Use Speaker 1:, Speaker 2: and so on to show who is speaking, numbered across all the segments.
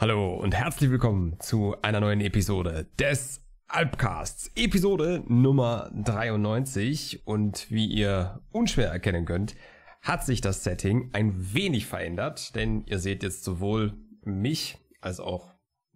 Speaker 1: Hallo und herzlich willkommen zu einer neuen Episode des Alpcasts. Episode Nummer 93 und wie ihr unschwer erkennen könnt, hat sich das Setting ein wenig verändert, denn ihr seht jetzt sowohl mich als auch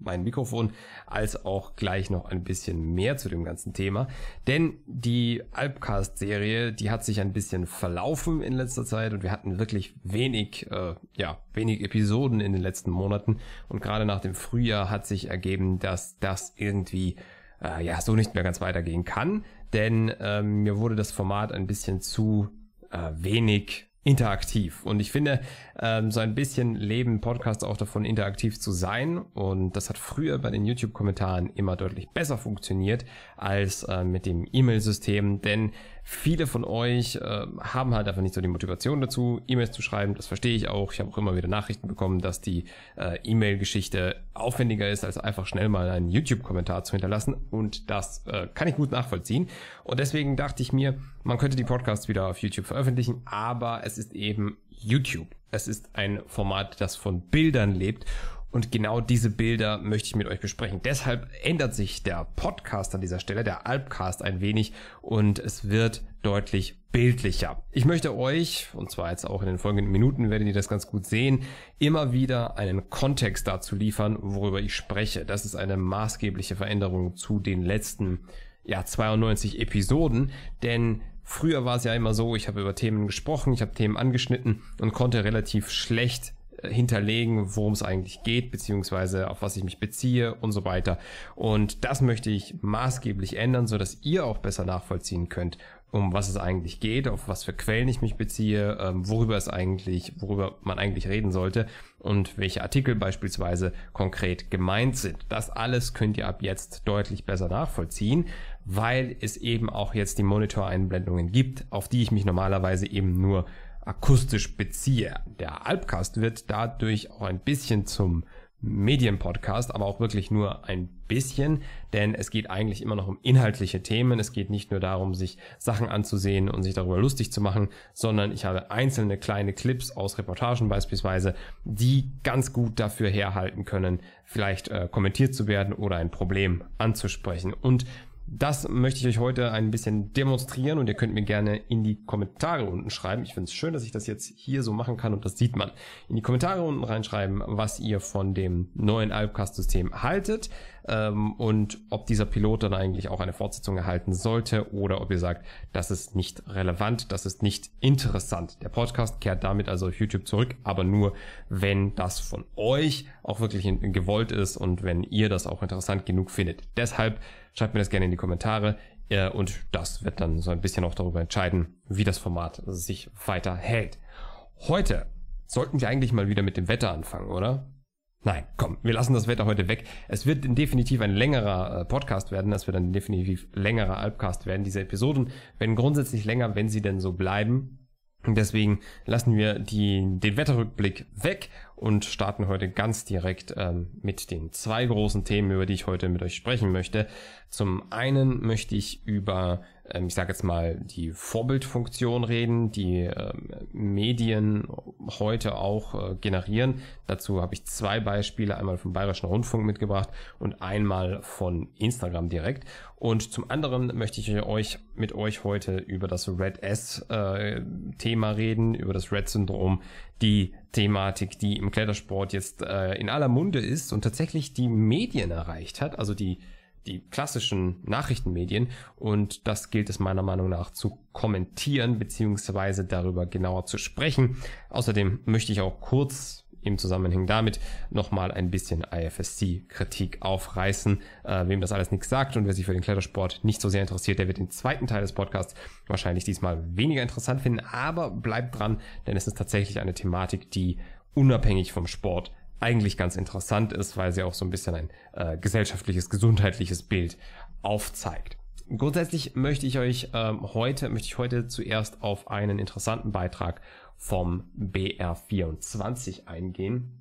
Speaker 1: mein Mikrofon, als auch gleich noch ein bisschen mehr zu dem ganzen Thema. Denn die Alpcast-Serie, die hat sich ein bisschen verlaufen in letzter Zeit und wir hatten wirklich wenig, äh, ja, wenig Episoden in den letzten Monaten. Und gerade nach dem Frühjahr hat sich ergeben, dass das irgendwie äh, ja so nicht mehr ganz weitergehen kann. Denn ähm, mir wurde das Format ein bisschen zu äh, wenig interaktiv. Und ich finde, ähm, so ein bisschen leben Podcasts auch davon, interaktiv zu sein. Und das hat früher bei den YouTube-Kommentaren immer deutlich besser funktioniert als äh, mit dem E-Mail-System, denn Viele von euch äh, haben halt einfach nicht so die Motivation dazu, E-Mails zu schreiben. Das verstehe ich auch. Ich habe auch immer wieder Nachrichten bekommen, dass die äh, E-Mail-Geschichte aufwendiger ist, als einfach schnell mal einen YouTube-Kommentar zu hinterlassen. Und das äh, kann ich gut nachvollziehen. Und deswegen dachte ich mir, man könnte die Podcasts wieder auf YouTube veröffentlichen, aber es ist eben YouTube. Es ist ein Format, das von Bildern lebt und genau diese Bilder möchte ich mit euch besprechen. Deshalb ändert sich der Podcast an dieser Stelle, der Alpcast ein wenig und es wird deutlich bildlicher. Ich möchte euch, und zwar jetzt auch in den folgenden Minuten werdet ihr das ganz gut sehen, immer wieder einen Kontext dazu liefern, worüber ich spreche. Das ist eine maßgebliche Veränderung zu den letzten ja, 92 Episoden, denn Früher war es ja immer so, ich habe über Themen gesprochen, ich habe Themen angeschnitten und konnte relativ schlecht hinterlegen, worum es eigentlich geht, beziehungsweise auf was ich mich beziehe und so weiter. Und das möchte ich maßgeblich ändern, so dass ihr auch besser nachvollziehen könnt, um was es eigentlich geht, auf was für Quellen ich mich beziehe, ähm, worüber es eigentlich, worüber man eigentlich reden sollte und welche Artikel beispielsweise konkret gemeint sind. Das alles könnt ihr ab jetzt deutlich besser nachvollziehen, weil es eben auch jetzt die Monitoreinblendungen gibt, auf die ich mich normalerweise eben nur akustisch beziehe. Der Alpcast wird dadurch auch ein bisschen zum Medienpodcast, aber auch wirklich nur ein bisschen, denn es geht eigentlich immer noch um inhaltliche Themen. Es geht nicht nur darum, sich Sachen anzusehen und sich darüber lustig zu machen, sondern ich habe einzelne kleine Clips aus Reportagen beispielsweise, die ganz gut dafür herhalten können, vielleicht äh, kommentiert zu werden oder ein Problem anzusprechen. Und das möchte ich euch heute ein bisschen demonstrieren und ihr könnt mir gerne in die Kommentare unten schreiben. Ich finde es schön, dass ich das jetzt hier so machen kann und das sieht man. In die Kommentare unten reinschreiben, was ihr von dem neuen Alpcast-System haltet, ähm, und ob dieser Pilot dann eigentlich auch eine Fortsetzung erhalten sollte oder ob ihr sagt, das ist nicht relevant, das ist nicht interessant. Der Podcast kehrt damit also auf YouTube zurück, aber nur, wenn das von euch auch wirklich gewollt ist und wenn ihr das auch interessant genug findet. Deshalb schreibt mir das gerne in die Kommentare. Äh, und das wird dann so ein bisschen auch darüber entscheiden, wie das Format sich weiter hält. Heute sollten wir eigentlich mal wieder mit dem Wetter anfangen, oder? Nein, komm, wir lassen das Wetter heute weg. Es wird definitiv ein längerer äh, Podcast werden, Das wird ein definitiv längerer Albcast werden. Diese Episoden werden grundsätzlich länger, wenn sie denn so bleiben. Deswegen lassen wir die, den Wetterrückblick weg und starten heute ganz direkt ähm, mit den zwei großen Themen, über die ich heute mit euch sprechen möchte. Zum einen möchte ich über ähm, ich sage jetzt mal, die Vorbildfunktion reden, die äh, Medien heute auch äh, generieren. Dazu habe ich zwei Beispiele, einmal vom Bayerischen Rundfunk mitgebracht und einmal von Instagram direkt. Und zum anderen möchte ich euch mit euch heute über das Red S-Thema äh, reden, über das Red-Syndrom, die Thematik, die im Klettersport jetzt äh, in aller Munde ist und tatsächlich die Medien erreicht hat, also die die klassischen Nachrichtenmedien und das gilt es meiner Meinung nach zu kommentieren beziehungsweise darüber genauer zu sprechen. Außerdem möchte ich auch kurz im Zusammenhang damit nochmal ein bisschen IFSC-Kritik aufreißen. Äh, wem das alles nichts sagt und wer sich für den Klettersport nicht so sehr interessiert, der wird den zweiten Teil des Podcasts wahrscheinlich diesmal weniger interessant finden, aber bleibt dran, denn es ist tatsächlich eine Thematik, die unabhängig vom Sport eigentlich ganz interessant ist, weil sie auch so ein bisschen ein äh, gesellschaftliches, gesundheitliches Bild aufzeigt. Grundsätzlich möchte ich euch ähm, heute, möchte ich heute zuerst auf einen interessanten Beitrag vom BR24 eingehen.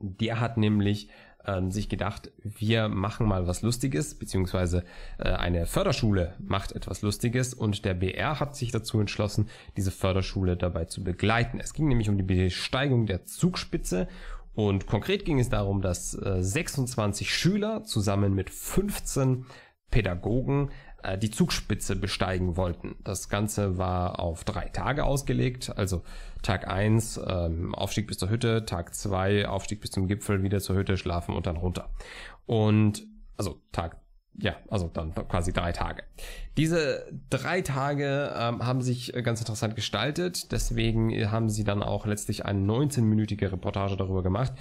Speaker 1: Der hat nämlich ähm, sich gedacht, wir machen mal was Lustiges, beziehungsweise äh, eine Förderschule macht etwas Lustiges und der BR hat sich dazu entschlossen, diese Förderschule dabei zu begleiten. Es ging nämlich um die Besteigung der Zugspitze und konkret ging es darum, dass 26 äh, Schüler zusammen mit 15 Pädagogen äh, die Zugspitze besteigen wollten. Das Ganze war auf drei Tage ausgelegt, also Tag 1 ähm, Aufstieg bis zur Hütte, Tag 2 Aufstieg bis zum Gipfel, wieder zur Hütte, schlafen und dann runter. Und also Tag ja, also dann quasi drei Tage. Diese drei Tage ähm, haben sich äh, ganz interessant gestaltet, deswegen äh, haben sie dann auch letztlich eine 19-minütige Reportage darüber gemacht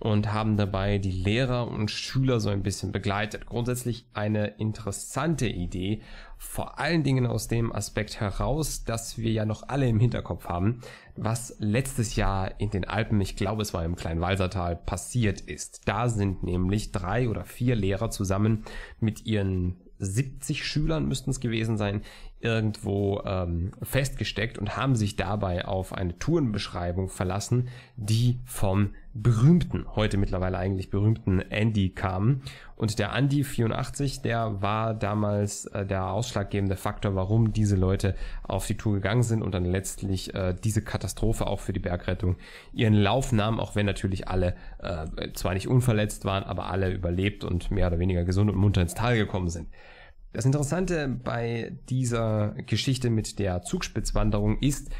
Speaker 1: und haben dabei die Lehrer und Schüler so ein bisschen begleitet. Grundsätzlich eine interessante Idee vor allen Dingen aus dem Aspekt heraus, dass wir ja noch alle im Hinterkopf haben, was letztes Jahr in den Alpen, ich glaube es war im Kleinwalsertal, passiert ist. Da sind nämlich drei oder vier Lehrer zusammen mit ihren 70 Schülern müssten es gewesen sein, irgendwo ähm, festgesteckt und haben sich dabei auf eine Tourenbeschreibung verlassen, die vom berühmten, heute mittlerweile eigentlich berühmten Andy kam. Und der Andy 84, der war damals äh, der ausschlaggebende Faktor, warum diese Leute auf die Tour gegangen sind und dann letztlich äh, diese Katastrophe auch für die Bergrettung ihren Lauf nahm, auch wenn natürlich alle äh, zwar nicht unverletzt waren, aber alle überlebt und mehr oder weniger gesund und munter ins Tal gekommen sind. Das Interessante bei dieser Geschichte mit der Zugspitzwanderung ist,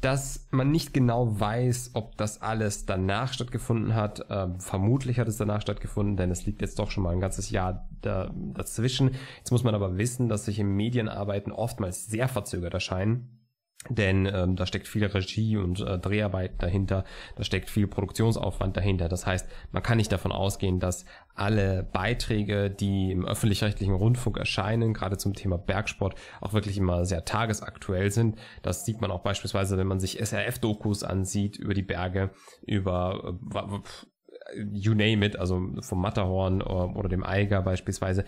Speaker 1: dass man nicht genau weiß, ob das alles danach stattgefunden hat. Ähm, vermutlich hat es danach stattgefunden, denn es liegt jetzt doch schon mal ein ganzes Jahr da, dazwischen. Jetzt muss man aber wissen, dass sich im Medienarbeiten oftmals sehr verzögert erscheinen. Denn ähm, da steckt viel Regie und äh, Dreharbeit dahinter, da steckt viel Produktionsaufwand dahinter. Das heißt, man kann nicht davon ausgehen, dass alle Beiträge, die im öffentlich-rechtlichen Rundfunk erscheinen, gerade zum Thema Bergsport, auch wirklich immer sehr tagesaktuell sind. Das sieht man auch beispielsweise, wenn man sich SRF-Dokus ansieht über die Berge, über äh, you name it, also vom Matterhorn äh, oder dem Eiger beispielsweise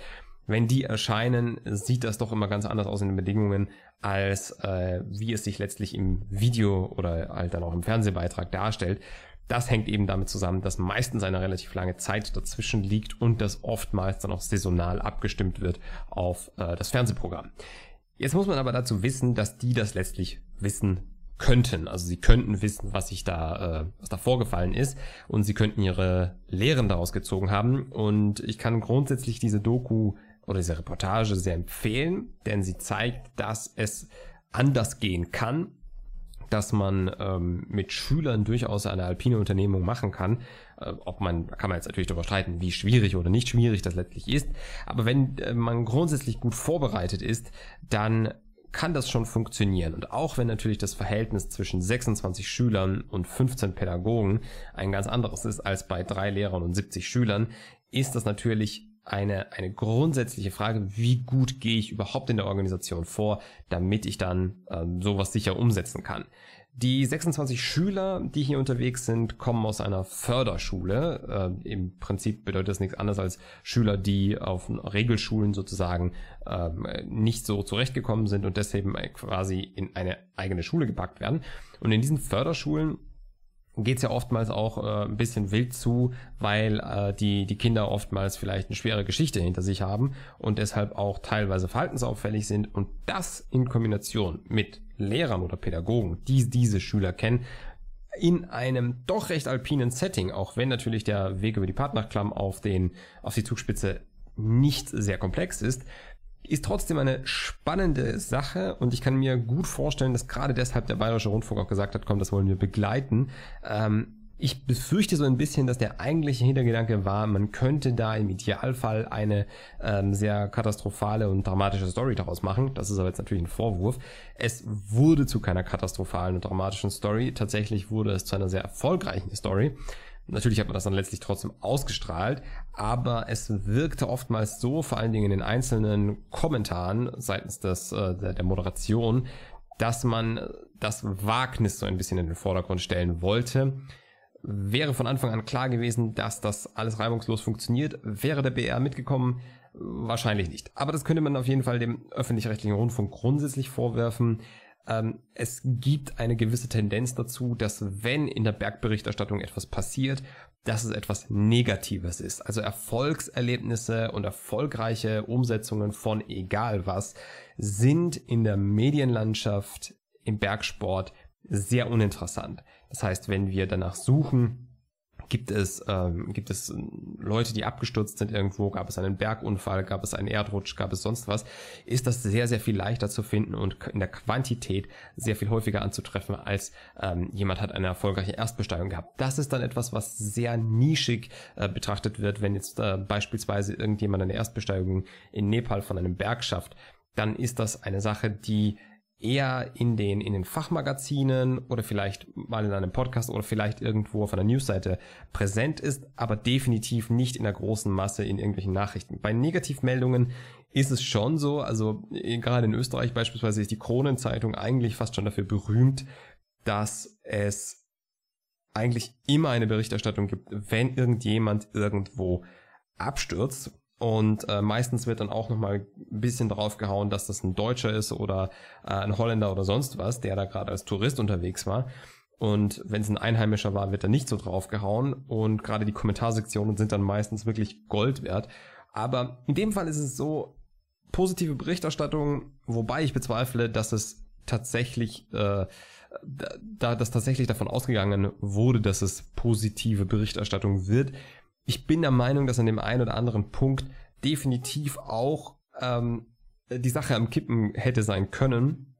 Speaker 1: wenn die erscheinen, sieht das doch immer ganz anders aus in den Bedingungen, als äh, wie es sich letztlich im Video oder halt dann auch im Fernsehbeitrag darstellt. Das hängt eben damit zusammen, dass meistens eine relativ lange Zeit dazwischen liegt und das oftmals dann auch saisonal abgestimmt wird auf äh, das Fernsehprogramm. Jetzt muss man aber dazu wissen, dass die das letztlich wissen könnten. Also sie könnten wissen, was sich da, äh, was da vorgefallen ist und sie könnten ihre Lehren daraus gezogen haben. Und ich kann grundsätzlich diese Doku oder diese Reportage sehr empfehlen, denn sie zeigt, dass es anders gehen kann, dass man ähm, mit Schülern durchaus eine alpine Unternehmung machen kann. Äh, ob man, kann man jetzt natürlich darüber streiten, wie schwierig oder nicht schwierig das letztlich ist. Aber wenn äh, man grundsätzlich gut vorbereitet ist, dann kann das schon funktionieren. Und auch wenn natürlich das Verhältnis zwischen 26 Schülern und 15 Pädagogen ein ganz anderes ist als bei drei Lehrern und 70 Schülern, ist das natürlich eine, eine grundsätzliche Frage, wie gut gehe ich überhaupt in der Organisation vor, damit ich dann ähm, sowas sicher umsetzen kann. Die 26 Schüler, die hier unterwegs sind, kommen aus einer Förderschule. Äh, Im Prinzip bedeutet das nichts anderes als Schüler, die auf Regelschulen sozusagen ähm, nicht so zurechtgekommen sind und deswegen äh, quasi in eine eigene Schule gepackt werden. Und in diesen Förderschulen geht es ja oftmals auch äh, ein bisschen wild zu, weil äh, die, die Kinder oftmals vielleicht eine schwere Geschichte hinter sich haben und deshalb auch teilweise verhaltensauffällig sind. Und das in Kombination mit Lehrern oder Pädagogen, die diese Schüler kennen, in einem doch recht alpinen Setting, auch wenn natürlich der Weg über die Partnerklamm auf, den, auf die Zugspitze nicht sehr komplex ist, ist trotzdem eine spannende Sache und ich kann mir gut vorstellen, dass gerade deshalb der Bayerische Rundfunk auch gesagt hat, komm, das wollen wir begleiten. Ähm, ich befürchte so ein bisschen, dass der eigentliche Hintergedanke war, man könnte da im Idealfall eine ähm, sehr katastrophale und dramatische Story daraus machen. Das ist aber jetzt natürlich ein Vorwurf. Es wurde zu keiner katastrophalen und dramatischen Story. Tatsächlich wurde es zu einer sehr erfolgreichen Story. Natürlich hat man das dann letztlich trotzdem ausgestrahlt, aber es wirkte oftmals so, vor allen Dingen in den einzelnen Kommentaren seitens des, äh, der, der Moderation, dass man das Wagnis so ein bisschen in den Vordergrund stellen wollte. Wäre von Anfang an klar gewesen, dass das alles reibungslos funktioniert, wäre der BR mitgekommen, Wahrscheinlich nicht. Aber das könnte man auf jeden Fall dem öffentlich-rechtlichen Rundfunk grundsätzlich vorwerfen, ähm, es gibt eine gewisse Tendenz dazu, dass wenn in der Bergberichterstattung etwas passiert, dass es etwas Negatives ist. Also Erfolgserlebnisse und erfolgreiche Umsetzungen von egal was sind in der Medienlandschaft im Bergsport sehr uninteressant. Das heißt, wenn wir danach suchen, gibt es, ähm, gibt es Leute, die abgestürzt sind irgendwo, gab es einen Bergunfall, gab es einen Erdrutsch, gab es sonst was, ist das sehr, sehr viel leichter zu finden und in der Quantität sehr viel häufiger anzutreffen, als ähm, jemand hat eine erfolgreiche Erstbesteigung gehabt. Das ist dann etwas, was sehr nischig äh, betrachtet wird, wenn jetzt äh, beispielsweise irgendjemand eine Erstbesteigung in Nepal von einem Berg schafft, dann ist das eine Sache, die eher in den, in den Fachmagazinen oder vielleicht mal in einem Podcast oder vielleicht irgendwo auf einer Newsseite präsent ist, aber definitiv nicht in der großen Masse in irgendwelchen Nachrichten. Bei Negativmeldungen ist es schon so, also äh, gerade in Österreich beispielsweise ist die Kronenzeitung eigentlich fast schon dafür berühmt, dass es eigentlich immer eine Berichterstattung gibt, wenn irgendjemand irgendwo abstürzt. Und äh, meistens wird dann auch nochmal ein bisschen drauf gehauen, dass das ein Deutscher ist oder äh, ein Holländer oder sonst was, der da gerade als Tourist unterwegs war. Und wenn es ein Einheimischer war, wird er nicht so draufgehauen. Und gerade die Kommentarsektionen sind dann meistens wirklich Gold wert. Aber in dem Fall ist es so, positive Berichterstattung, wobei ich bezweifle, dass es tatsächlich, äh, da, dass tatsächlich davon ausgegangen wurde, dass es positive Berichterstattung wird ich bin der Meinung, dass an dem einen oder anderen Punkt definitiv auch ähm, die Sache am Kippen hätte sein können,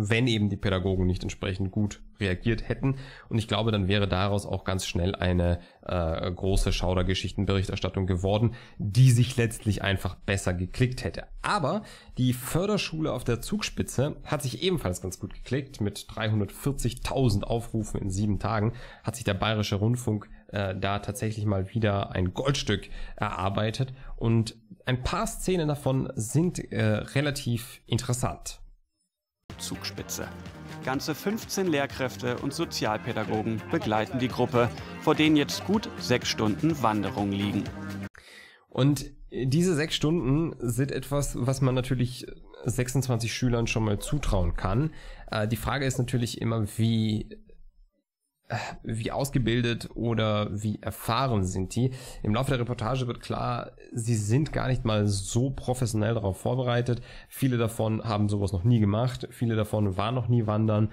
Speaker 1: wenn eben die Pädagogen nicht entsprechend gut reagiert hätten. Und ich glaube, dann wäre daraus auch ganz schnell eine äh, große Schaudergeschichtenberichterstattung geworden, die sich letztlich einfach besser geklickt hätte. Aber die Förderschule auf der Zugspitze hat sich ebenfalls ganz gut geklickt. Mit 340.000 Aufrufen in sieben Tagen hat sich der Bayerische Rundfunk äh, da tatsächlich mal wieder ein Goldstück erarbeitet und ein paar Szenen davon sind äh, relativ interessant. Zugspitze. Ganze 15 Lehrkräfte und Sozialpädagogen begleiten die Gruppe, vor denen jetzt gut sechs Stunden Wanderung liegen. Und diese sechs Stunden sind etwas, was man natürlich 26 Schülern schon mal zutrauen kann. Äh, die Frage ist natürlich immer, wie wie ausgebildet oder wie erfahren sind die. Im Laufe der Reportage wird klar, sie sind gar nicht mal so professionell darauf vorbereitet. Viele davon haben sowas noch nie gemacht, viele davon waren noch nie wandern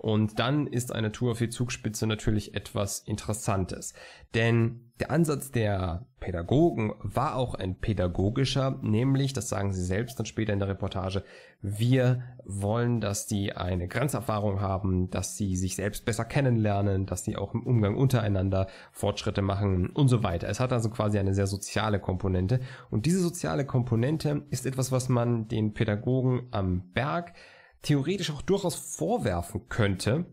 Speaker 1: und dann ist eine Tour auf die Zugspitze natürlich etwas Interessantes. Denn der Ansatz der Pädagogen war auch ein pädagogischer, nämlich, das sagen sie selbst dann später in der Reportage, wir wollen, dass die eine Grenzerfahrung haben, dass sie sich selbst besser kennenlernen, dass sie auch im Umgang untereinander Fortschritte machen und so weiter. Es hat also quasi eine sehr soziale Komponente. Und diese soziale Komponente ist etwas, was man den Pädagogen am Berg theoretisch auch durchaus vorwerfen könnte.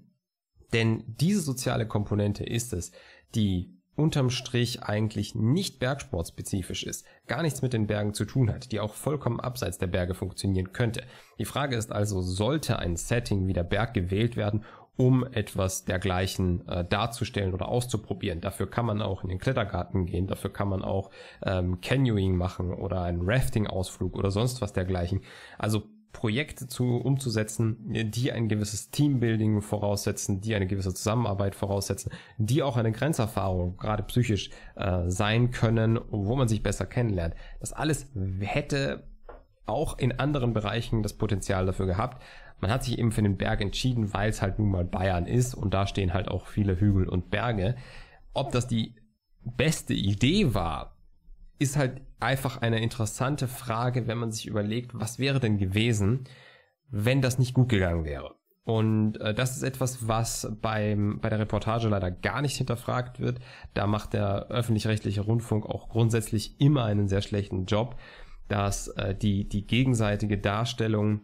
Speaker 1: Denn diese soziale Komponente ist es, die unterm Strich eigentlich nicht bergsportspezifisch ist, gar nichts mit den Bergen zu tun hat, die auch vollkommen abseits der Berge funktionieren könnte. Die Frage ist also, sollte ein Setting wie der Berg gewählt werden, um etwas dergleichen äh, darzustellen oder auszuprobieren. Dafür kann man auch in den Klettergarten gehen, dafür kann man auch ähm, Canyoning machen oder einen Rafting-Ausflug oder sonst was dergleichen. Also Projekte zu, umzusetzen, die ein gewisses Teambuilding voraussetzen, die eine gewisse Zusammenarbeit voraussetzen, die auch eine Grenzerfahrung, gerade psychisch, äh, sein können, wo man sich besser kennenlernt. Das alles hätte auch in anderen Bereichen das Potenzial dafür gehabt. Man hat sich eben für den Berg entschieden, weil es halt nun mal Bayern ist und da stehen halt auch viele Hügel und Berge. Ob das die beste Idee war, ist halt einfach eine interessante Frage, wenn man sich überlegt, was wäre denn gewesen, wenn das nicht gut gegangen wäre. Und äh, das ist etwas, was beim, bei der Reportage leider gar nicht hinterfragt wird. Da macht der öffentlich-rechtliche Rundfunk auch grundsätzlich immer einen sehr schlechten Job, dass äh, die, die gegenseitige Darstellung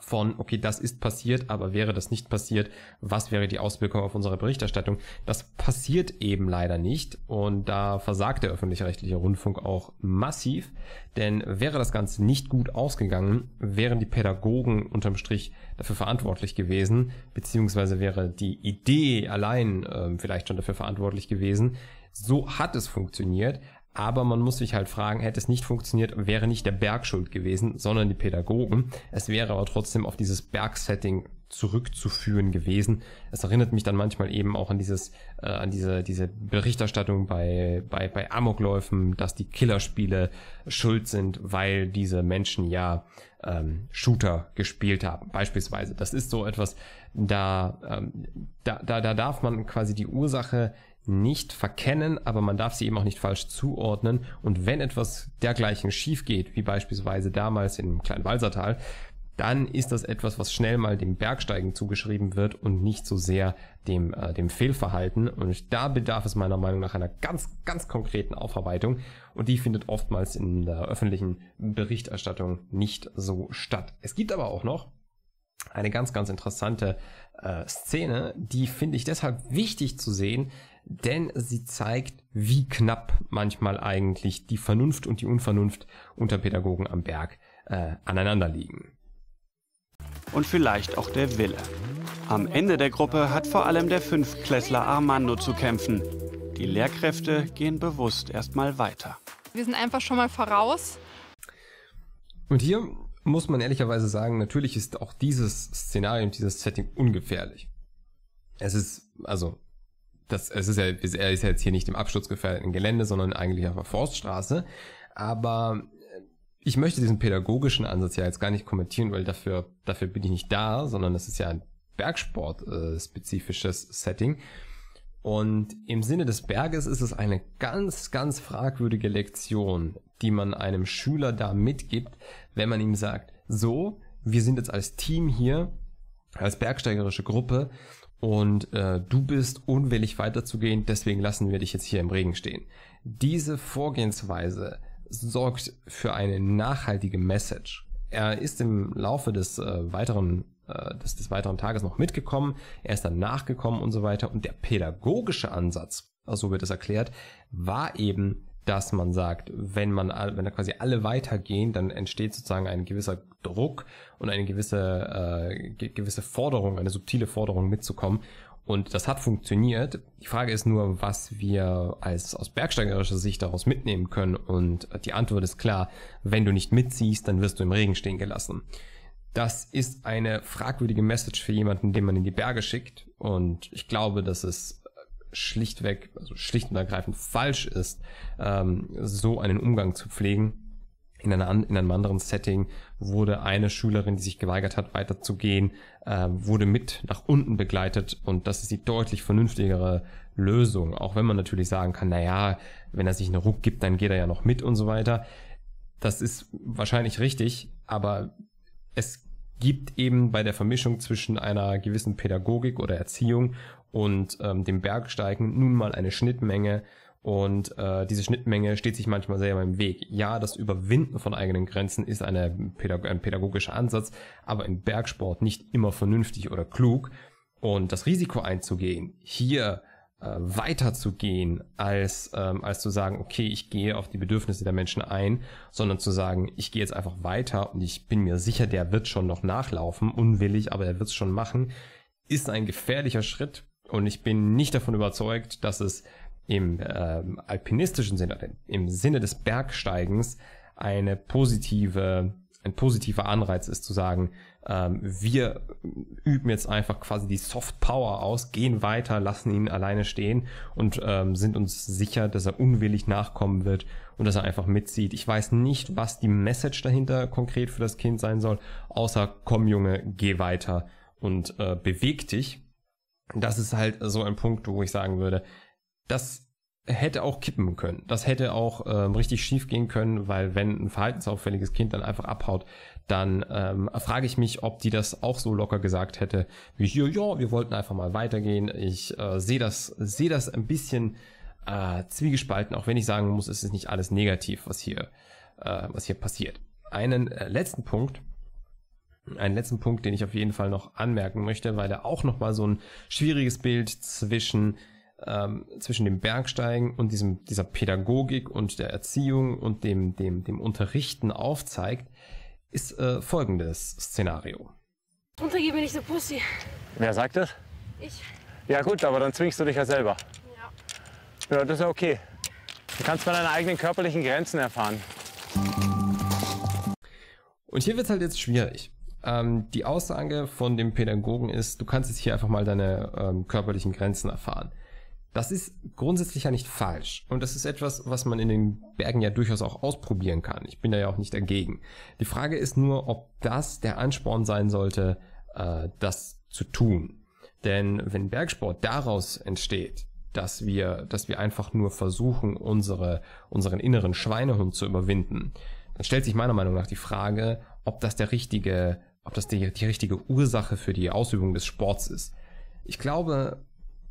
Speaker 1: von, okay, das ist passiert, aber wäre das nicht passiert, was wäre die Auswirkung auf unsere Berichterstattung? Das passiert eben leider nicht und da versagt der öffentlich-rechtliche Rundfunk auch massiv, denn wäre das Ganze nicht gut ausgegangen, wären die Pädagogen unterm Strich dafür verantwortlich gewesen, beziehungsweise wäre die Idee allein äh, vielleicht schon dafür verantwortlich gewesen. So hat es funktioniert, aber man muss sich halt fragen, hätte es nicht funktioniert, wäre nicht der Berg schuld gewesen, sondern die Pädagogen. Es wäre aber trotzdem auf dieses Bergsetting zurückzuführen gewesen. Es erinnert mich dann manchmal eben auch an dieses, äh, an diese, diese Berichterstattung bei, bei, bei Amokläufen, dass die Killerspiele schuld sind, weil diese Menschen ja ähm, Shooter gespielt haben, beispielsweise. Das ist so etwas, da, ähm, da, da, da darf man quasi die Ursache nicht verkennen, aber man darf sie eben auch nicht falsch zuordnen. Und wenn etwas dergleichen schief geht, wie beispielsweise damals im Kleinwalsertal, dann ist das etwas, was schnell mal dem Bergsteigen zugeschrieben wird und nicht so sehr dem, äh, dem Fehlverhalten. Und da bedarf es meiner Meinung nach einer ganz, ganz konkreten Aufarbeitung. Und die findet oftmals in der öffentlichen Berichterstattung nicht so statt. Es gibt aber auch noch eine ganz, ganz interessante äh, Szene, die finde ich deshalb wichtig zu sehen, denn sie zeigt, wie knapp manchmal eigentlich die Vernunft und die Unvernunft unter Pädagogen am Berg äh, aneinander liegen. Und vielleicht auch der Wille. Am Ende der Gruppe hat vor allem der Fünfklässler Armando zu kämpfen. Die Lehrkräfte gehen bewusst erstmal weiter. Wir sind einfach schon mal voraus. Und hier muss man ehrlicherweise sagen, natürlich ist auch dieses Szenario und dieses Setting ungefährlich. Es ist, also das, es ist ja, er ist ja jetzt hier nicht im absturzgefährdeten Gelände, sondern eigentlich auf der Forststraße. Aber äh, ich möchte diesen pädagogischen Ansatz ja jetzt gar nicht kommentieren, weil dafür, dafür bin ich nicht da, sondern das ist ja ein Bergsport-spezifisches Setting. Und im Sinne des Berges ist es eine ganz, ganz fragwürdige Lektion, die man einem Schüler da mitgibt, wenn man ihm sagt, so, wir sind jetzt als Team hier, als bergsteigerische Gruppe und äh, du bist unwillig weiterzugehen, deswegen lassen wir dich jetzt hier im Regen stehen. Diese Vorgehensweise sorgt für eine nachhaltige Message. Er ist im Laufe des äh, weiteren äh, des, des weiteren Tages noch mitgekommen, er ist dann nachgekommen und so weiter. Und der pädagogische Ansatz, so wird es erklärt, war eben dass man sagt, wenn man, wenn da quasi alle weitergehen, dann entsteht sozusagen ein gewisser Druck und eine gewisse, äh, gewisse Forderung, eine subtile Forderung mitzukommen. Und das hat funktioniert. Die Frage ist nur, was wir als aus bergsteigerischer Sicht daraus mitnehmen können. Und die Antwort ist klar, wenn du nicht mitziehst, dann wirst du im Regen stehen gelassen. Das ist eine fragwürdige Message für jemanden, den man in die Berge schickt. Und ich glaube, dass es schlichtweg, also schlicht und ergreifend falsch ist, ähm, so einen Umgang zu pflegen. In, einer, in, einem anderen Setting wurde eine Schülerin, die sich geweigert hat, weiterzugehen, äh, wurde mit nach unten begleitet und das ist die deutlich vernünftigere Lösung. Auch wenn man natürlich sagen kann, naja, wenn er sich einen Ruck gibt, dann geht er ja noch mit und so weiter. Das ist wahrscheinlich richtig, aber es gibt eben bei der Vermischung zwischen einer gewissen Pädagogik oder Erziehung und ähm, dem Bergsteigen nun mal eine Schnittmenge und äh, diese Schnittmenge steht sich manchmal selber im Weg. Ja, das Überwinden von eigenen Grenzen ist eine, ein pädagogischer Ansatz, aber im Bergsport nicht immer vernünftig oder klug. Und das Risiko einzugehen, hier äh, weiterzugehen, als, ähm, als zu sagen, okay, ich gehe auf die Bedürfnisse der Menschen ein, sondern zu sagen, ich gehe jetzt einfach weiter und ich bin mir sicher, der wird schon noch nachlaufen, unwillig, aber er wird es schon machen, ist ein gefährlicher Schritt, und ich bin nicht davon überzeugt, dass es im ähm, alpinistischen Sinne, im Sinne des Bergsteigens, eine positive, ein positiver Anreiz ist zu sagen, ähm, wir üben jetzt einfach quasi die Soft Power aus, gehen weiter, lassen ihn alleine stehen und ähm, sind uns sicher, dass er unwillig nachkommen wird und dass er einfach mitzieht. Ich weiß nicht, was die Message dahinter konkret für das Kind sein soll, außer komm Junge, geh weiter und äh, beweg dich das ist halt so ein Punkt, wo ich sagen würde, das hätte auch kippen können. Das hätte auch ähm, richtig schief gehen können, weil wenn ein verhaltensauffälliges Kind dann einfach abhaut, dann ähm, frage ich mich, ob die das auch so locker gesagt hätte, wie ja, ja, wir wollten einfach mal weitergehen. Ich äh, sehe das, sehe das ein bisschen äh, zwiegespalten, auch wenn ich sagen muss, es ist nicht alles negativ, was hier, äh, was hier passiert. Einen äh, letzten Punkt, einen letzten Punkt, den ich auf jeden Fall noch anmerken möchte, weil da auch nochmal so ein schwieriges Bild zwischen ähm, zwischen dem Bergsteigen und diesem, dieser Pädagogik und der Erziehung und dem, dem, dem Unterrichten aufzeigt, ist äh, folgendes Szenario. Untergib mir nicht so Pussy. Wer sagt das? Ich. Ja gut, aber dann zwingst du dich ja selber. Ja. Ja, das ist ja okay. Du kannst mal deine eigenen körperlichen Grenzen erfahren. Und hier wird es halt jetzt schwierig. Ähm, die Aussage von dem Pädagogen ist, du kannst jetzt hier einfach mal deine ähm, körperlichen Grenzen erfahren. Das ist grundsätzlich ja nicht falsch. Und das ist etwas, was man in den Bergen ja durchaus auch ausprobieren kann. Ich bin da ja auch nicht dagegen. Die Frage ist nur, ob das der Ansporn sein sollte, äh, das zu tun. Denn wenn Bergsport daraus entsteht, dass wir, dass wir einfach nur versuchen, unsere, unseren inneren Schweinehund zu überwinden, dann stellt sich meiner Meinung nach die Frage, ob das der richtige ob das die, die richtige Ursache für die Ausübung des Sports ist. Ich glaube,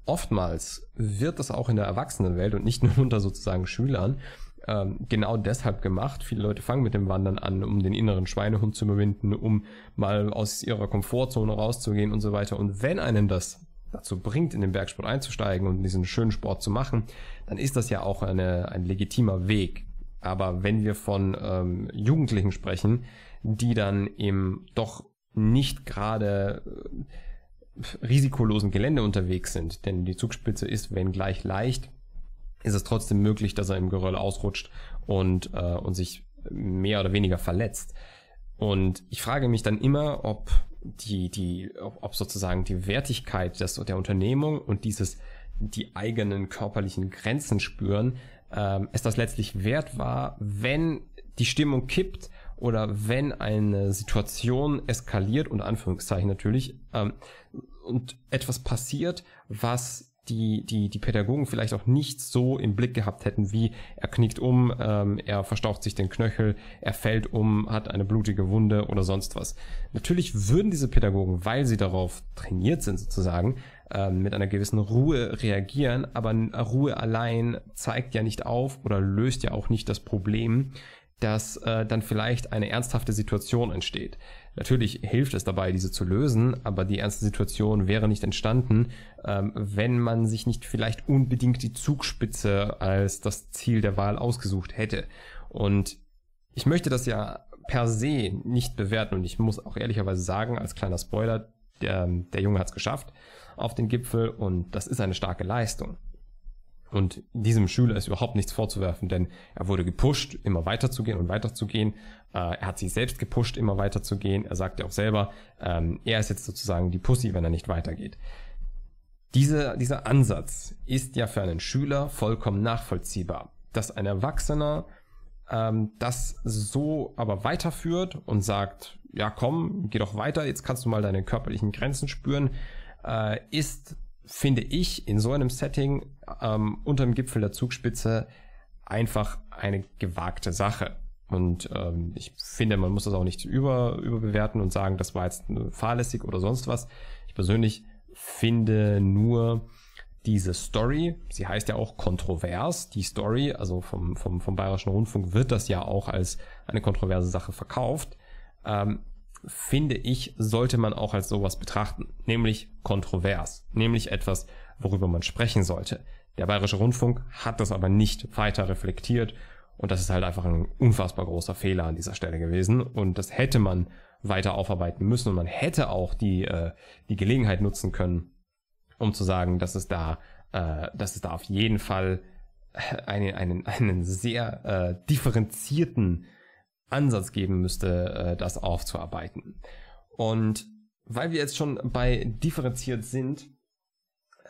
Speaker 1: oftmals wird das auch in der Erwachsenenwelt und nicht nur unter sozusagen Schülern ähm, genau deshalb gemacht. Viele Leute fangen mit dem Wandern an, um den inneren Schweinehund zu überwinden, um mal aus ihrer Komfortzone rauszugehen und so weiter. Und wenn einen das dazu bringt, in den Bergsport einzusteigen und diesen schönen Sport zu machen, dann ist das ja auch eine, ein legitimer Weg. Aber wenn wir von ähm, Jugendlichen sprechen, die dann im doch nicht gerade äh, risikolosen Gelände unterwegs sind. Denn die Zugspitze ist, wenn gleich leicht, ist es trotzdem möglich, dass er im Geröll ausrutscht und, äh, und sich mehr oder weniger verletzt. Und ich frage mich dann immer, ob die, die, ob sozusagen die Wertigkeit des, der Unternehmung und dieses, die eigenen körperlichen Grenzen spüren, ähm, es das letztlich wert war, wenn die Stimmung kippt, oder wenn eine Situation eskaliert, unter Anführungszeichen natürlich, ähm, und etwas passiert, was die, die, die Pädagogen vielleicht auch nicht so im Blick gehabt hätten, wie er knickt um, ähm, er verstaucht sich den Knöchel, er fällt um, hat eine blutige Wunde oder sonst was. Natürlich würden diese Pädagogen, weil sie darauf trainiert sind sozusagen, ähm, mit einer gewissen Ruhe reagieren, aber Ruhe allein zeigt ja nicht auf oder löst ja auch nicht das Problem, dass äh, dann vielleicht eine ernsthafte Situation entsteht. Natürlich hilft es dabei, diese zu lösen, aber die ernste Situation wäre nicht entstanden, ähm, wenn man sich nicht vielleicht unbedingt die Zugspitze als das Ziel der Wahl ausgesucht hätte. Und ich möchte das ja per se nicht bewerten und ich muss auch ehrlicherweise sagen, als kleiner Spoiler, der, der Junge hat es geschafft auf den Gipfel und das ist eine starke Leistung. Und diesem Schüler ist überhaupt nichts vorzuwerfen, denn er wurde gepusht, immer weiterzugehen und weiterzugehen. Äh, er hat sich selbst gepusht, immer weiterzugehen. Er sagt ja auch selber, ähm, er ist jetzt sozusagen die Pussy, wenn er nicht weitergeht. Diese, dieser Ansatz ist ja für einen Schüler vollkommen nachvollziehbar. Dass ein Erwachsener ähm, das so aber weiterführt und sagt, ja komm, geh doch weiter, jetzt kannst du mal deine körperlichen Grenzen spüren, äh, ist finde ich, in so einem Setting ähm, unterm Gipfel der Zugspitze einfach eine gewagte Sache. Und ähm, ich finde, man muss das auch nicht über, überbewerten und sagen, das war jetzt fahrlässig oder sonst was. Ich persönlich finde nur diese Story, sie heißt ja auch kontrovers, die Story, also vom, vom, vom Bayerischen Rundfunk wird das ja auch als eine kontroverse Sache verkauft, ähm, finde ich, sollte man auch als sowas betrachten, nämlich kontrovers, nämlich etwas, worüber man sprechen sollte. Der Bayerische Rundfunk hat das aber nicht weiter reflektiert und das ist halt einfach ein unfassbar großer Fehler an dieser Stelle gewesen und das hätte man weiter aufarbeiten müssen und man hätte auch die, äh, die Gelegenheit nutzen können, um zu sagen, dass es da, äh, dass es da auf jeden Fall einen, einen, einen sehr äh, differenzierten Ansatz geben müsste, äh, das aufzuarbeiten. Und weil wir jetzt schon bei differenziert sind,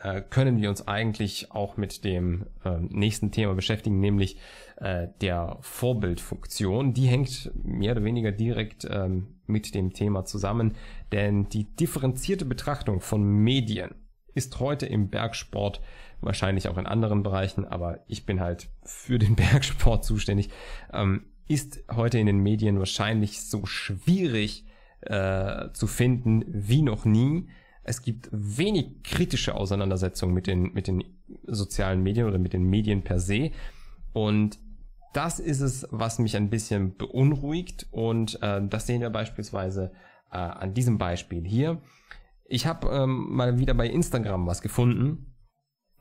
Speaker 1: äh, können wir uns eigentlich auch mit dem ähm, nächsten Thema beschäftigen, nämlich äh, der Vorbildfunktion. Die hängt mehr oder weniger direkt ähm, mit dem Thema zusammen, denn die differenzierte Betrachtung von Medien ist heute im Bergsport wahrscheinlich auch in anderen Bereichen, aber ich bin halt für den Bergsport zuständig, ähm, ist heute in den Medien wahrscheinlich so schwierig äh, zu finden wie noch nie. Es gibt wenig kritische Auseinandersetzungen mit den, mit den sozialen Medien oder mit den Medien per se. Und das ist es, was mich ein bisschen beunruhigt. Und äh, das sehen wir beispielsweise äh, an diesem Beispiel hier. Ich habe ähm, mal wieder bei Instagram was gefunden.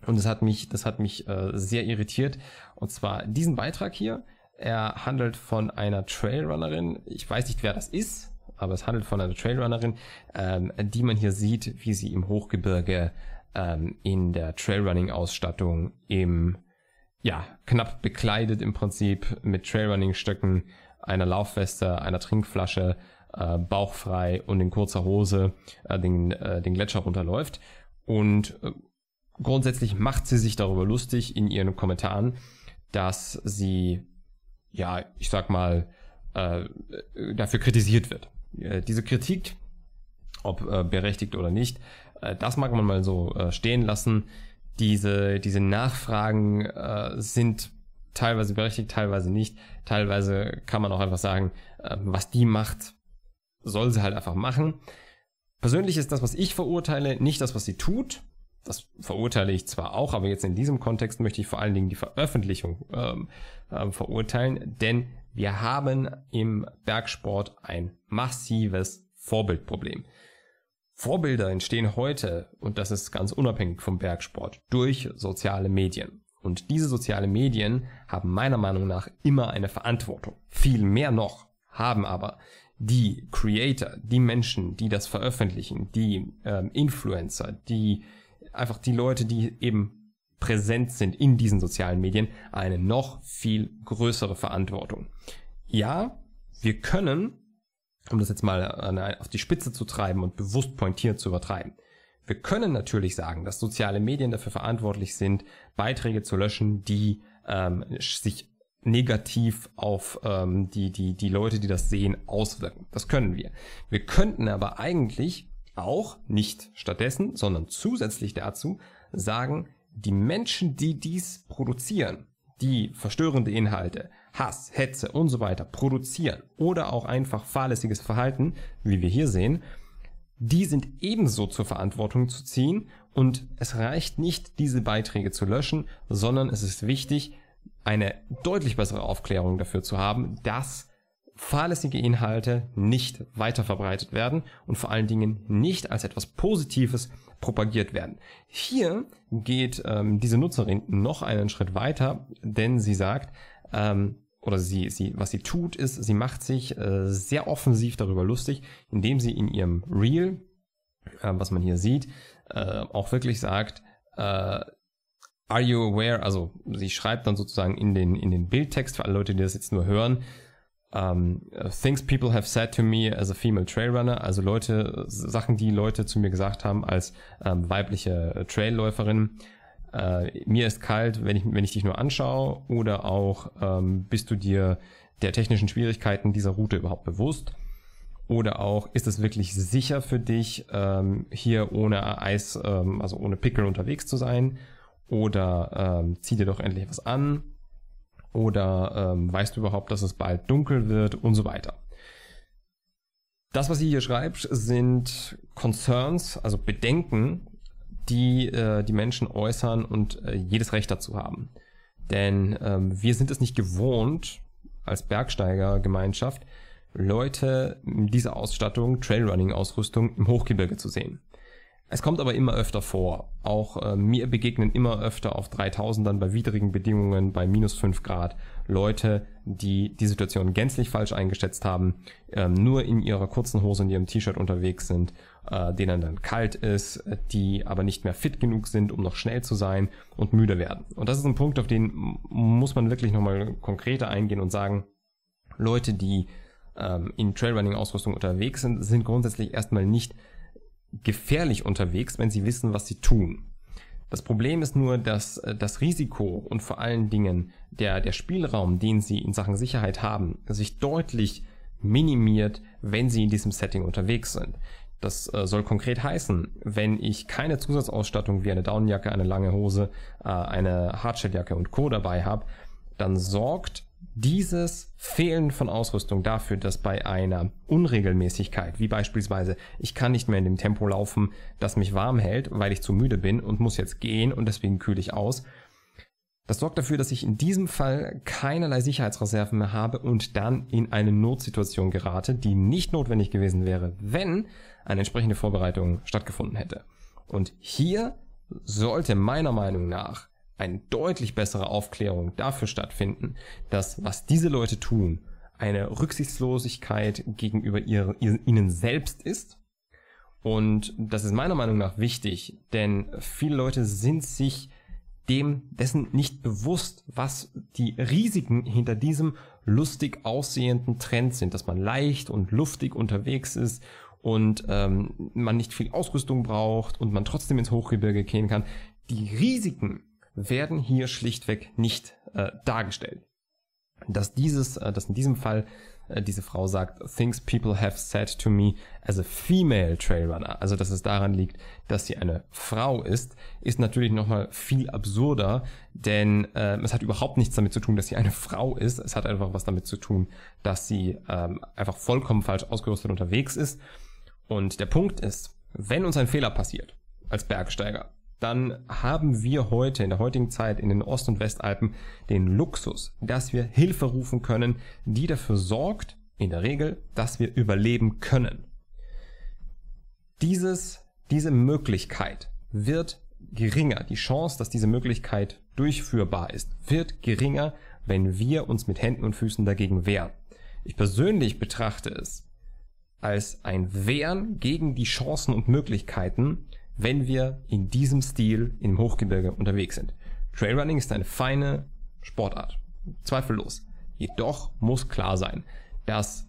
Speaker 1: Und das hat mich, das hat mich äh, sehr irritiert. Und zwar diesen Beitrag hier. Er handelt von einer Trailrunnerin. Ich weiß nicht, wer das ist, aber es handelt von einer Trailrunnerin, ähm, die man hier sieht, wie sie im Hochgebirge ähm, in der Trailrunning-Ausstattung im, ja, knapp bekleidet im Prinzip mit Trailrunning-Stöcken, einer Laufweste, einer Trinkflasche, äh, bauchfrei und in kurzer Hose äh, den, äh, den Gletscher runterläuft. Und äh, grundsätzlich macht sie sich darüber lustig in ihren Kommentaren, dass sie ja, ich sag mal, äh, dafür kritisiert wird. Äh, diese Kritik, ob äh, berechtigt oder nicht, äh, das mag man mal so äh, stehen lassen. Diese, diese Nachfragen äh, sind teilweise berechtigt, teilweise nicht. Teilweise kann man auch einfach sagen, was die macht, soll sie halt einfach machen. Persönlich ist das, was ich verurteile, nicht das, was sie tut, das verurteile ich zwar auch, aber jetzt in diesem Kontext möchte ich vor allen Dingen die Veröffentlichung ähm, äh, verurteilen, denn wir haben im Bergsport ein massives Vorbildproblem. Vorbilder entstehen heute, und das ist ganz unabhängig vom Bergsport, durch soziale Medien. Und diese sozialen Medien haben meiner Meinung nach immer eine Verantwortung. Viel mehr noch haben aber die Creator, die Menschen, die das veröffentlichen, die ähm, Influencer, die einfach die Leute, die eben präsent sind in diesen sozialen Medien, eine noch viel größere Verantwortung. Ja, wir können, um das jetzt mal auf die Spitze zu treiben und bewusst pointiert zu übertreiben, wir können natürlich sagen, dass soziale Medien dafür verantwortlich sind, Beiträge zu löschen, die ähm, sich negativ auf ähm, die, die, die Leute, die das sehen, auswirken. Das können wir. Wir könnten aber eigentlich auch nicht stattdessen, sondern zusätzlich dazu sagen, die Menschen, die dies produzieren, die verstörende Inhalte, Hass, Hetze und so weiter produzieren oder auch einfach fahrlässiges Verhalten, wie wir hier sehen, die sind ebenso zur Verantwortung zu ziehen und es reicht nicht, diese Beiträge zu löschen, sondern es ist wichtig, eine deutlich bessere Aufklärung dafür zu haben, dass fahrlässige Inhalte nicht weiterverbreitet werden und vor allen Dingen nicht als etwas Positives propagiert werden. Hier geht ähm, diese Nutzerin noch einen Schritt weiter, denn sie sagt, ähm, oder sie, sie, was sie tut, ist, sie macht sich äh, sehr offensiv darüber lustig, indem sie in ihrem Reel, äh, was man hier sieht, äh, auch wirklich sagt, äh, Are you aware? Also sie schreibt dann sozusagen in den, in den Bildtext, für alle Leute, die das jetzt nur hören, um, ähm, Things people have said to me as a female Trailrunner, also Leute, Sachen, die Leute zu mir gesagt haben als ähm, weibliche Trailläuferin. Äh, mir ist kalt, wenn ich, wenn ich dich nur anschaue oder auch ähm, bist du dir der technischen Schwierigkeiten dieser Route überhaupt bewusst? Oder auch, ist es wirklich sicher für dich, ähm, hier ohne Eis, ähm, also ohne Pickel unterwegs zu sein? Oder ähm, zieh dir doch endlich was an oder ähm, weißt du überhaupt, dass es bald dunkel wird und so weiter. Das, was sie hier schreibt, sind Concerns, also Bedenken, die äh, die Menschen äußern und äh, jedes Recht dazu haben. Denn ähm, wir sind es nicht gewohnt, als Bergsteigergemeinschaft, Leute in dieser Ausstattung, Trailrunning-Ausrüstung im Hochgebirge zu sehen. Es kommt aber immer öfter vor. Auch äh, mir begegnen immer öfter auf 3000ern bei widrigen Bedingungen, bei minus 5 Grad, Leute, die die Situation gänzlich falsch eingeschätzt haben, äh, nur in ihrer kurzen Hose und ihrem T-Shirt unterwegs sind, äh, denen dann kalt ist, die aber nicht mehr fit genug sind, um noch schnell zu sein und müde werden. Und das ist ein Punkt, auf den muss man wirklich nochmal konkreter eingehen und sagen, Leute, die ähm, in Trailrunning-Ausrüstung unterwegs sind, sind grundsätzlich erstmal nicht gefährlich unterwegs, wenn sie wissen, was sie tun. Das Problem ist nur, dass äh, das Risiko und vor allen Dingen der, der Spielraum, den sie in Sachen Sicherheit haben, sich deutlich minimiert, wenn sie in diesem Setting unterwegs sind. Das äh, soll konkret heißen, wenn ich keine Zusatzausstattung wie eine Daunenjacke, eine lange Hose, äh, eine Hardshelljacke und Co. dabei habe, dann sorgt dieses Fehlen von Ausrüstung dafür, dass bei einer Unregelmäßigkeit, wie beispielsweise ich kann nicht mehr in dem Tempo laufen, das mich warm hält, weil ich zu müde bin und muss jetzt gehen und deswegen kühle ich aus, das sorgt dafür, dass ich in diesem Fall keinerlei Sicherheitsreserven mehr habe und dann in eine Notsituation gerate, die nicht notwendig gewesen wäre, wenn eine entsprechende Vorbereitung stattgefunden hätte. Und hier sollte meiner Meinung nach eine deutlich bessere Aufklärung dafür stattfinden, dass was diese Leute tun, eine Rücksichtslosigkeit gegenüber ihr, ihr, ihnen selbst ist. Und das ist meiner Meinung nach wichtig, denn viele Leute sind sich dem dessen nicht bewusst, was die Risiken hinter diesem lustig aussehenden Trend sind, dass man leicht und luftig unterwegs ist und ähm, man nicht viel Ausrüstung braucht und man trotzdem ins Hochgebirge gehen kann. Die Risiken werden hier schlichtweg nicht äh, dargestellt. Dass dieses, äh, dass in diesem Fall äh, diese Frau sagt, things people have said to me as a female Trailrunner, also dass es daran liegt, dass sie eine Frau ist, ist natürlich nochmal viel absurder, denn ähm, es hat überhaupt nichts damit zu tun, dass sie eine Frau ist. Es hat einfach was damit zu tun, dass sie ähm, einfach vollkommen falsch ausgerüstet unterwegs ist. Und der Punkt ist, wenn uns ein Fehler passiert als Bergsteiger, dann haben wir heute in der heutigen Zeit in den Ost- und Westalpen den Luxus, dass wir Hilfe rufen können, die dafür sorgt, in der Regel, dass wir überleben können. Dieses, diese Möglichkeit wird geringer, die Chance, dass diese Möglichkeit durchführbar ist, wird geringer, wenn wir uns mit Händen und Füßen dagegen wehren. Ich persönlich betrachte es als ein Wehren gegen die Chancen und Möglichkeiten, wenn wir in diesem Stil im Hochgebirge unterwegs sind. Trailrunning ist eine feine Sportart, zweifellos. Jedoch muss klar sein, dass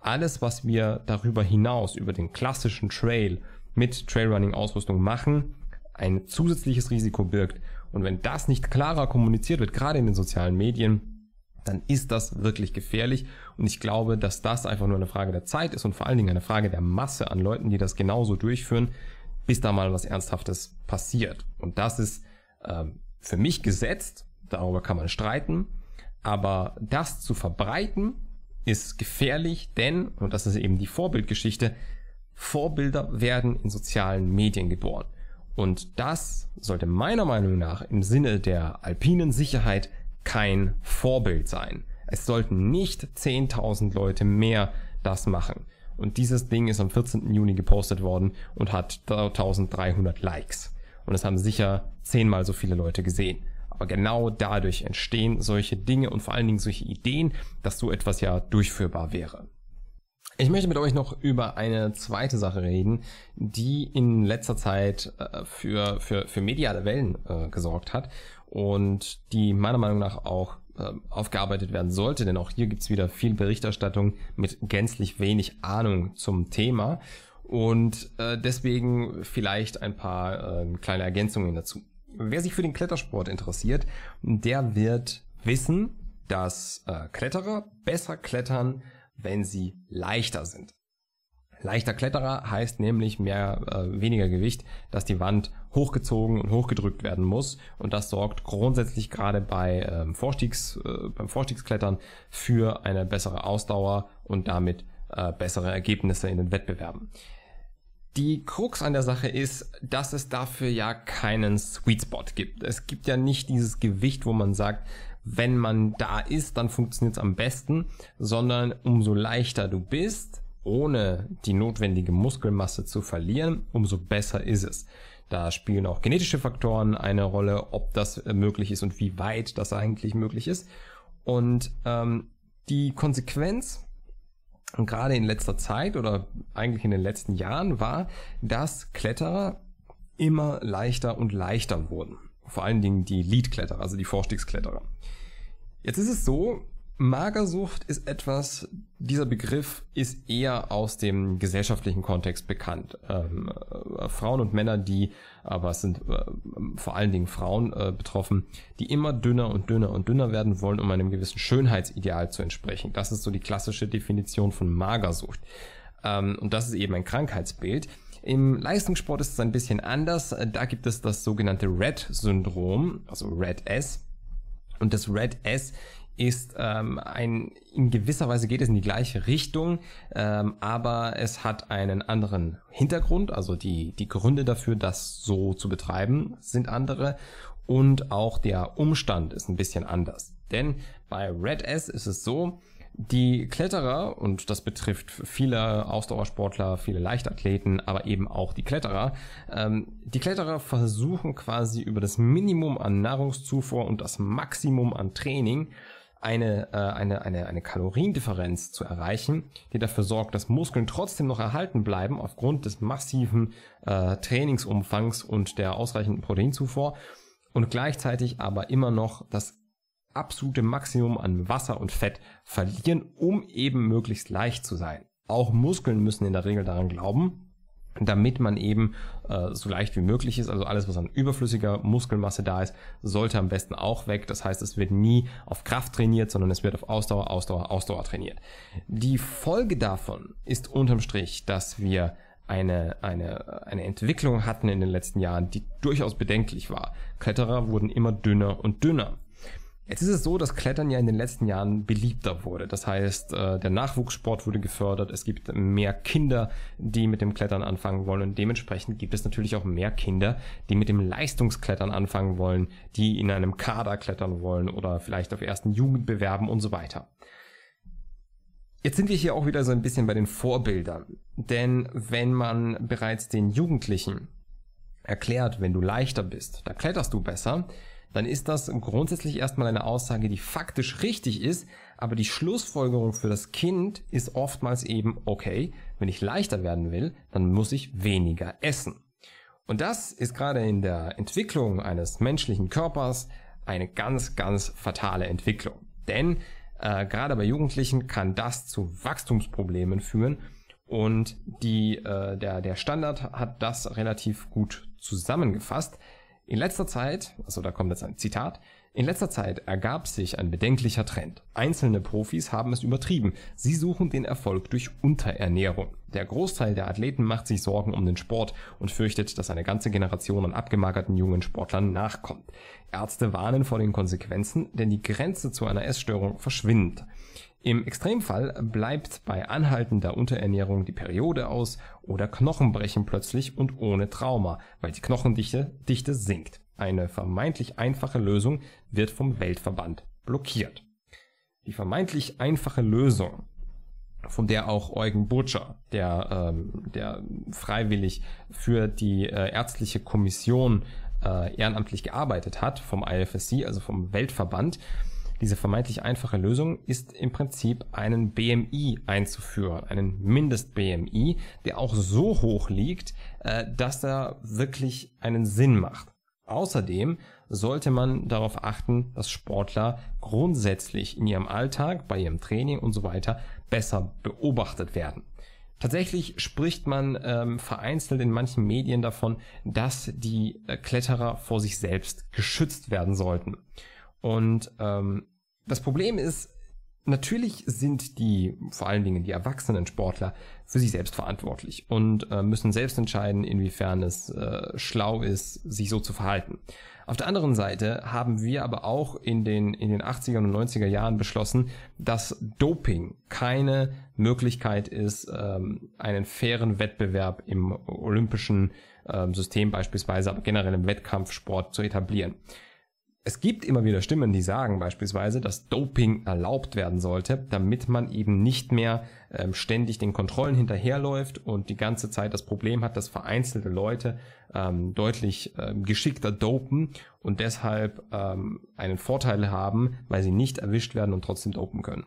Speaker 1: alles, was wir darüber hinaus über den klassischen Trail mit Trailrunning-Ausrüstung machen, ein zusätzliches Risiko birgt. Und wenn das nicht klarer kommuniziert wird, gerade in den sozialen Medien, dann ist das wirklich gefährlich. Und ich glaube, dass das einfach nur eine Frage der Zeit ist und vor allen Dingen eine Frage der Masse an Leuten, die das genauso durchführen, bis da mal was Ernsthaftes passiert. Und das ist ähm, für mich gesetzt, darüber kann man streiten, aber das zu verbreiten ist gefährlich, denn, und das ist eben die Vorbildgeschichte, Vorbilder werden in sozialen Medien geboren. Und das sollte meiner Meinung nach im Sinne der alpinen Sicherheit kein Vorbild sein. Es sollten nicht 10.000 Leute mehr das machen. Und dieses Ding ist am 14. Juni gepostet worden und hat 1300 Likes. Und es haben sicher zehnmal so viele Leute gesehen. Aber genau dadurch entstehen solche Dinge und vor allen Dingen solche Ideen, dass so etwas ja durchführbar wäre. Ich möchte mit euch noch über eine zweite Sache reden, die in letzter Zeit äh, für, für, für mediale Wellen äh, gesorgt hat und die meiner Meinung nach auch ähm, aufgearbeitet werden sollte, denn auch hier gibt's wieder viel Berichterstattung mit gänzlich wenig Ahnung zum Thema und äh, deswegen vielleicht ein paar äh, kleine Ergänzungen dazu. Wer sich für den Klettersport interessiert, der wird wissen, dass äh, Kletterer besser klettern, wenn sie leichter sind. Leichter Kletterer heißt nämlich mehr äh, weniger Gewicht, dass die Wand hochgezogen und hochgedrückt werden muss und das sorgt grundsätzlich gerade bei ähm, Vorstiegs, äh, beim Vorstiegsklettern für eine bessere Ausdauer und damit äh, bessere Ergebnisse in den Wettbewerben. Die Krux an der Sache ist, dass es dafür ja keinen Sweet Spot gibt. Es gibt ja nicht dieses Gewicht, wo man sagt, wenn man da ist, dann funktioniert es am besten, sondern umso leichter du bist, ohne die notwendige Muskelmasse zu verlieren, umso besser ist es. Da spielen auch genetische Faktoren eine Rolle, ob das äh, möglich ist und wie weit das eigentlich möglich ist. Und ähm, die Konsequenz, gerade in letzter Zeit oder eigentlich in den letzten Jahren, war, dass Kletterer immer leichter und leichter wurden. Vor allen Dingen die Lead-Kletterer, also die Vorstiegskletterer. Jetzt ist es so, Magersucht ist etwas, dieser Begriff ist eher aus dem gesellschaftlichen Kontext bekannt. Ähm, äh, Frauen und Männer, die, aber es sind äh, vor allen Dingen Frauen äh, betroffen, die immer dünner und dünner und dünner werden wollen, um einem gewissen Schönheitsideal zu entsprechen. Das ist so die klassische Definition von Magersucht. Ähm, und das ist eben ein Krankheitsbild. Im Leistungssport ist es ein bisschen anders. Da gibt es das sogenannte Red-Syndrom, also Red S. Und das Red S ist ähm, ein, in gewisser Weise geht es in die gleiche Richtung, ähm, aber es hat einen anderen Hintergrund, also die, die Gründe dafür, das so zu betreiben, sind andere und auch der Umstand ist ein bisschen anders. Denn bei Red S ist es so, die Kletterer, und das betrifft viele Ausdauersportler, viele Leichtathleten, aber eben auch die Kletterer, ähm, die Kletterer versuchen quasi über das Minimum an Nahrungszufuhr und das Maximum an Training eine, äh, eine, eine, eine Kaloriendifferenz zu erreichen, die dafür sorgt, dass Muskeln trotzdem noch erhalten bleiben aufgrund des massiven äh, Trainingsumfangs und der ausreichenden Proteinzufuhr und gleichzeitig aber immer noch das absolute Maximum an Wasser und Fett verlieren, um eben möglichst leicht zu sein. Auch Muskeln müssen in der Regel daran glauben, damit man eben äh, so leicht wie möglich ist. Also alles, was an überflüssiger Muskelmasse da ist, sollte am besten auch weg. Das heißt, es wird nie auf Kraft trainiert, sondern es wird auf Ausdauer, Ausdauer, Ausdauer trainiert. Die Folge davon ist unterm Strich, dass wir eine, eine, eine Entwicklung hatten in den letzten Jahren, die durchaus bedenklich war. Kletterer wurden immer dünner und dünner. Jetzt ist es so, dass Klettern ja in den letzten Jahren beliebter wurde. Das heißt, äh, der Nachwuchssport wurde gefördert, es gibt mehr Kinder, die mit dem Klettern anfangen wollen und dementsprechend gibt es natürlich auch mehr Kinder, die mit dem Leistungsklettern anfangen wollen, die in einem Kader klettern wollen oder vielleicht auf ersten Jugend bewerben und so weiter. Jetzt sind wir hier auch wieder so ein bisschen bei den Vorbildern. Denn wenn man bereits den Jugendlichen erklärt, wenn du leichter bist, da kletterst du besser, dann ist das grundsätzlich erstmal eine Aussage, die faktisch richtig ist, aber die Schlussfolgerung für das Kind ist oftmals eben, okay, wenn ich leichter werden will, dann muss ich weniger essen. Und das ist gerade in der Entwicklung eines menschlichen Körpers eine ganz, ganz fatale Entwicklung. Denn äh, gerade bei Jugendlichen kann das zu Wachstumsproblemen führen und die, äh, der, der Standard hat das relativ gut zusammengefasst. In letzter Zeit, also da kommt jetzt ein Zitat, in letzter Zeit ergab sich ein bedenklicher Trend. Einzelne Profis haben es übertrieben. Sie suchen den Erfolg durch Unterernährung. Der Großteil der Athleten macht sich Sorgen um den Sport und fürchtet, dass eine ganze Generation an abgemagerten jungen Sportlern nachkommt. Ärzte warnen vor den Konsequenzen, denn die Grenze zu einer Essstörung verschwindet. Im Extremfall bleibt bei anhaltender Unterernährung die Periode aus oder Knochen brechen plötzlich und ohne Trauma, weil die Knochendichte sinkt. Eine vermeintlich einfache Lösung wird vom Weltverband blockiert. Die vermeintlich einfache Lösung, von der auch Eugen Butcher, der, ähm, der freiwillig für die äh, ärztliche Kommission äh, ehrenamtlich gearbeitet hat, vom IFSC, also vom Weltverband, diese vermeintlich einfache Lösung ist im Prinzip einen BMI einzuführen, einen Mindest-BMI, der auch so hoch liegt, äh, dass er wirklich einen Sinn macht. Außerdem sollte man darauf achten, dass Sportler grundsätzlich in ihrem Alltag, bei ihrem Training und so weiter besser beobachtet werden. Tatsächlich spricht man ähm, vereinzelt in manchen Medien davon, dass die äh, Kletterer vor sich selbst geschützt werden sollten. Und ähm, das Problem ist, natürlich sind die, vor allen Dingen die erwachsenen Sportler, für sich selbst verantwortlich und äh, müssen selbst entscheiden, inwiefern es äh, schlau ist, sich so zu verhalten. Auf der anderen Seite haben wir aber auch in den, in den 80er und 90er Jahren beschlossen, dass Doping keine Möglichkeit ist, ähm, einen fairen Wettbewerb im olympischen ähm, System beispielsweise, aber generell im Wettkampfsport zu etablieren. Es gibt immer wieder Stimmen, die sagen beispielsweise, dass Doping erlaubt werden sollte, damit man eben nicht mehr ähm, ständig den Kontrollen hinterherläuft und die ganze Zeit das Problem hat, dass vereinzelte Leute ähm, deutlich ähm, geschickter dopen und deshalb ähm, einen Vorteil haben, weil sie nicht erwischt werden und trotzdem dopen können.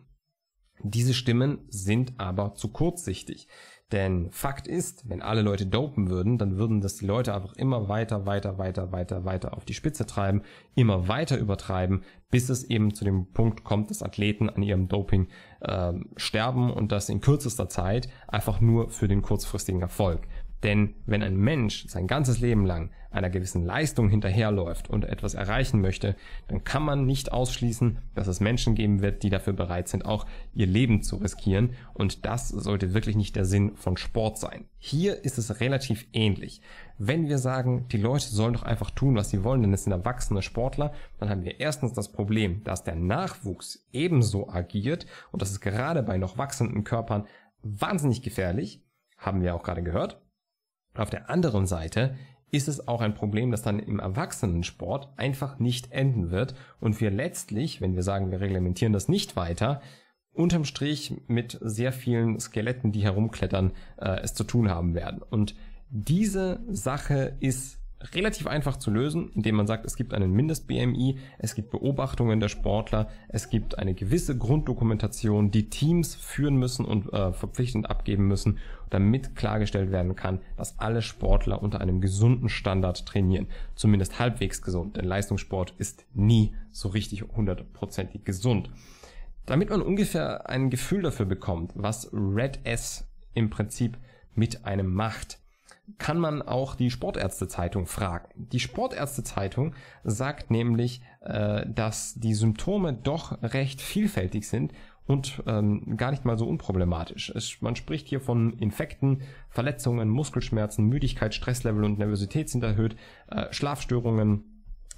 Speaker 1: Diese Stimmen sind aber zu kurzsichtig. Denn Fakt ist, wenn alle Leute dopen würden, dann würden das die Leute einfach immer weiter, weiter, weiter, weiter, weiter auf die Spitze treiben, immer weiter übertreiben, bis es eben zu dem Punkt kommt, dass Athleten an ihrem Doping äh, sterben und das in kürzester Zeit einfach nur für den kurzfristigen Erfolg. Denn wenn ein Mensch sein ganzes Leben lang einer gewissen Leistung hinterherläuft und etwas erreichen möchte, dann kann man nicht ausschließen, dass es Menschen geben wird, die dafür bereit sind, auch ihr Leben zu riskieren. Und das sollte wirklich nicht der Sinn von Sport sein. Hier ist es relativ ähnlich. Wenn wir sagen, die Leute sollen doch einfach tun, was sie wollen, denn es sind erwachsene Sportler, dann haben wir erstens das Problem, dass der Nachwuchs ebenso agiert und das ist gerade bei noch wachsenden Körpern wahnsinnig gefährlich. Haben wir auch gerade gehört. Auf der anderen Seite ist es auch ein Problem, das dann im Erwachsenensport einfach nicht enden wird und wir letztlich, wenn wir sagen, wir reglementieren das nicht weiter, unterm Strich mit sehr vielen Skeletten, die herumklettern, äh, es zu tun haben werden. Und diese Sache ist relativ einfach zu lösen, indem man sagt, es gibt einen Mindest-BMI, es gibt Beobachtungen der Sportler, es gibt eine gewisse Grunddokumentation, die Teams führen müssen und äh, verpflichtend abgeben müssen, damit klargestellt werden kann, dass alle Sportler unter einem gesunden Standard trainieren. Zumindest halbwegs gesund, denn Leistungssport ist nie so richtig hundertprozentig gesund. Damit man ungefähr ein Gefühl dafür bekommt, was Red S im Prinzip mit einem macht, kann man auch die Sportärztezeitung fragen. Die Sportärztezeitung sagt nämlich, äh, dass die Symptome doch recht vielfältig sind und ähm, gar nicht mal so unproblematisch. Es, man spricht hier von Infekten, Verletzungen, Muskelschmerzen, Müdigkeit, Stresslevel und Nervosität sind erhöht, äh, Schlafstörungen,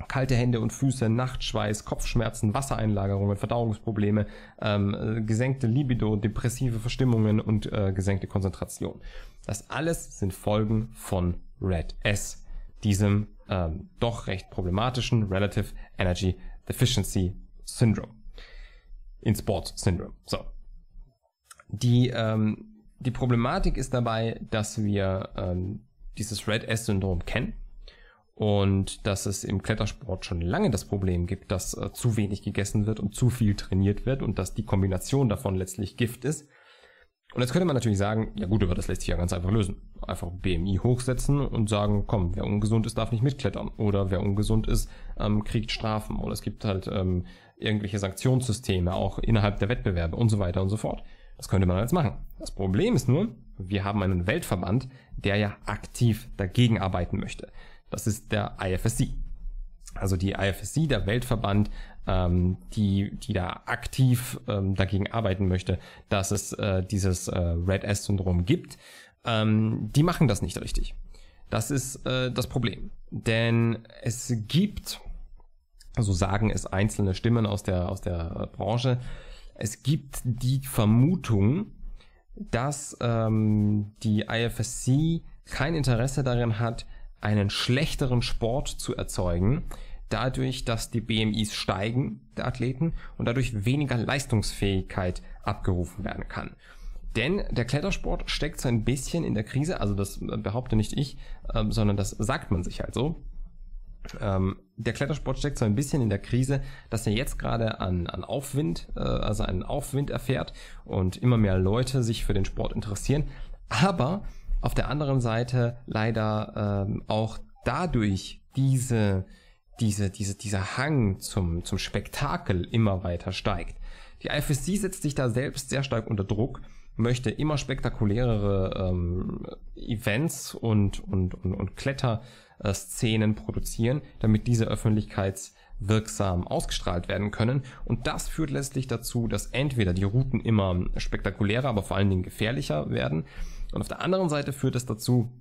Speaker 1: kalte Hände und Füße, Nachtschweiß, Kopfschmerzen, Wassereinlagerungen, Verdauungsprobleme, ähm, äh, gesenkte Libido, depressive Verstimmungen und äh, gesenkte Konzentration. Das alles sind Folgen von Red S, diesem ähm, doch recht problematischen Relative Energy Deficiency Syndrome. In Sports Syndrome. So. Die, ähm, die Problematik ist dabei, dass wir ähm, dieses Red S-Syndrom kennen und dass es im Klettersport schon lange das Problem gibt, dass äh, zu wenig gegessen wird und zu viel trainiert wird und dass die Kombination davon letztlich Gift ist. Und jetzt könnte man natürlich sagen, ja gut, aber das lässt sich ja ganz einfach lösen. Einfach BMI hochsetzen und sagen, komm, wer ungesund ist, darf nicht mitklettern. Oder wer ungesund ist, ähm, kriegt Strafen. Oder es gibt halt ähm, irgendwelche Sanktionssysteme, auch innerhalb der Wettbewerbe und so weiter und so fort. Das könnte man jetzt machen. Das Problem ist nur, wir haben einen Weltverband, der ja aktiv dagegen arbeiten möchte. Das ist der IFSC. Also die IFSC, der Weltverband, ähm, die, die da aktiv ähm, dagegen arbeiten möchte, dass es äh, dieses äh, Red S-Syndrom gibt, ähm, die machen das nicht richtig. Das ist äh, das Problem. Denn es gibt, so sagen es einzelne Stimmen aus der, aus der äh, Branche, es gibt die Vermutung, dass ähm, die IFSC kein Interesse darin hat, einen schlechteren Sport zu erzeugen, dadurch, dass die BMIs steigen der Athleten und dadurch weniger Leistungsfähigkeit abgerufen werden kann. Denn der Klettersport steckt so ein bisschen in der Krise, also das behaupte nicht ich, ähm, sondern das sagt man sich halt so. Ähm, der Klettersport steckt so ein bisschen in der Krise, dass er jetzt gerade an, an Aufwind, äh, also einen Aufwind erfährt und immer mehr Leute sich für den Sport interessieren. Aber auf der anderen Seite leider ähm, auch dadurch diese, diese, diese, dieser Hang zum, zum Spektakel immer weiter steigt. Die IFSC setzt sich da selbst sehr stark unter Druck, möchte immer spektakulärere ähm, Events und, und, und, und Kletterszenen produzieren, damit diese öffentlichkeitswirksam ausgestrahlt werden können. Und das führt letztlich dazu, dass entweder die Routen immer spektakulärer, aber vor allen Dingen gefährlicher werden und auf der anderen Seite führt es dazu,